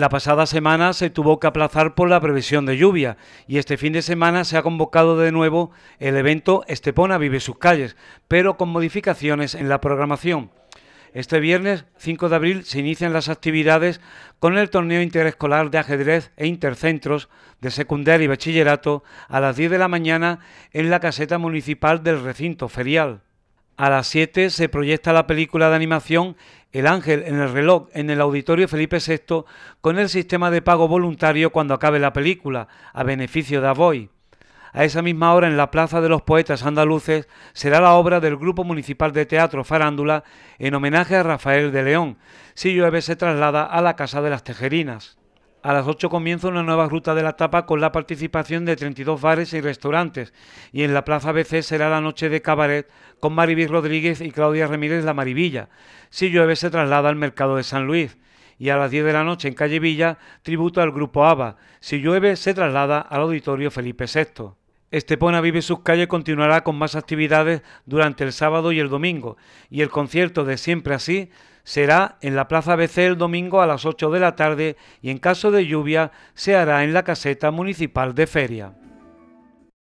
La pasada semana se tuvo que aplazar por la previsión de lluvia y este fin de semana se ha convocado de nuevo el evento Estepona vive sus calles, pero con modificaciones en la programación. Este viernes 5 de abril se inician las actividades con el torneo interescolar de ajedrez e intercentros de secundaria y bachillerato a las 10 de la mañana en la caseta municipal del recinto ferial. A las 7 se proyecta la película de animación El Ángel en el reloj en el auditorio Felipe VI con el sistema de pago voluntario cuando acabe la película, a beneficio de Avoy. A esa misma hora en la Plaza de los Poetas Andaluces será la obra del Grupo Municipal de Teatro Farándula en homenaje a Rafael de León. Si llueve se traslada a la Casa de las Tejerinas. A las 8 comienza una nueva ruta de la tapa con la participación de 32 bares y restaurantes y en la Plaza BC será la noche de cabaret con Maribí Rodríguez y Claudia Ramírez La Marivilla. Si llueve se traslada al Mercado de San Luis y a las 10 de la noche en Calle Villa tributo al grupo ABA. Si llueve se traslada al Auditorio Felipe VI. Estepona Vive sus calles continuará con más actividades durante el sábado y el domingo y el concierto de Siempre Así será en la Plaza BC el domingo a las 8 de la tarde y en caso de lluvia se hará en la caseta municipal de Feria.